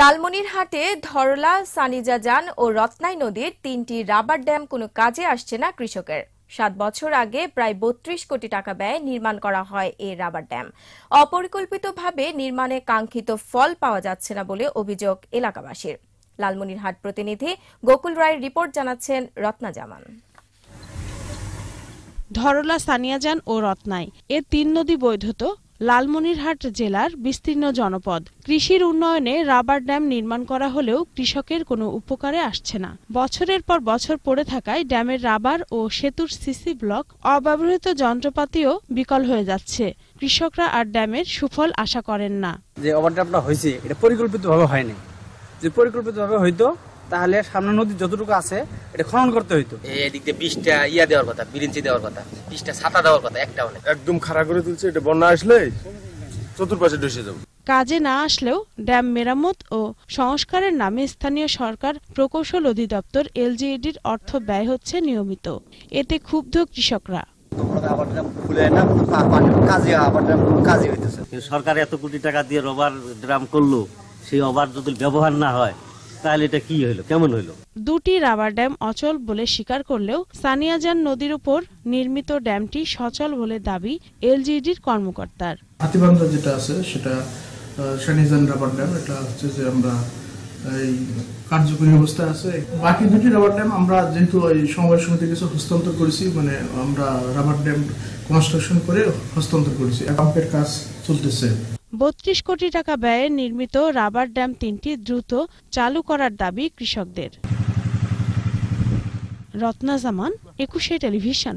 লালমনিরহাটে ধরলা সানিজাজান ও রত্নাই নদীর তিনটি rubber dam কোনো কাজে আসছে না কৃষকের সাত বছর আগে প্রায় বত্রিশ কোটি টাকা ব্যয় নির্মাণ করা হয় এই রাবার ড্যাম অপরিকল্পিতভাবে নির্মাণে কাঙ্ক্ষিত ফল পাওয়া যাচ্ছে না বলে অভিযোগ এলাকাবাসীর লালমনিরহাট প্রতিনিধি গোকুল রায়ের রিপোর্ট জানাচ্ছেন রত্না জামান ধরলা সানিয়াজান ও রত্নাই এ তিন নদী বৈধত লালমনিরহাট জেলার বিস্তীর্ণ জনপদ কৃষির উন্নয়নে রাবার ড্যাম নির্মাণ করা হলেও কৃষকের কোনো উপকারে আসছে না বছরের পর বছর পড়ে থাকায় ড্যামের রাবার ও সেতুর সিসি ব্লক অব্যবহৃত যন্ত্রপাতিও বিকল হয়ে যাচ্ছে কৃষকরা আর ড্যামের সুফল আশা করেন না যে ওভারড্যামটা হয়েছে এটা পরিকল্পিতভাবে হয়নি যে পরিকল্পিতভাবে হয়তো তাহলে সামনে নদী যতটুকু আছে এটা খনন করতে হইতো এদিক দিয়ে বিষটা ইয়া দেওয়ার কথা বিরিঞ্চি দেওয়ার কথা বিষটা ছাতা দেওয়ার কথা একটা অনেক একদম খাড়া করে তুলছে এটা বন্যা আসলে চতুর্পাশে ডসে যাবে কাজে না আসলেও ড্যাম মেরামত ও সংস্কারের নামে স্থানীয় সরকার প্রকৌশল অধিদপ্তর এলজিইডির অর্থ ব্যয় হচ্ছে নিয়মিত এতে ক্ষুব্ধ কৃষকরা মানে সরকার এত কোটি টাকা দিয়ে রবার ড্রাম করলো সেই অবার যদি ব্যবহার না হয় তাহলে এটা কি হলো কেমন হলো দুটি রাবার ড্যাম অচল বলে স্বীকার করলেও সানিয়াজান নদীর উপর নির্মিত ড্যামটি সচল বলে দাবি এলজিডির কর্মকর্তার হাতিবান্ধা যেটা আছে সেটা সানিয়াজান রাবার ড্যাম এটা হচ্ছে যে আমরা এই কার্যকরী অবস্থায় আছে বাকি দুটি রাবার ড্যাম আমরা যেহেতু ওই সমবায় সমিতির কিছু হস্তান্তর করেছি মানে আমরা রাবার ড্যাম কনস্ট্রাকশন করে হস্তান্তর করেছি পাম্পের কাজ চলতেছে বত্রিশ কোটি টাকা ব্যয়ে নির্মিত রাবার ড্যাম তিনটি দ্রুত চালু করার দাবি কৃষকদের রত্না জামান একুশে টেলিভিশন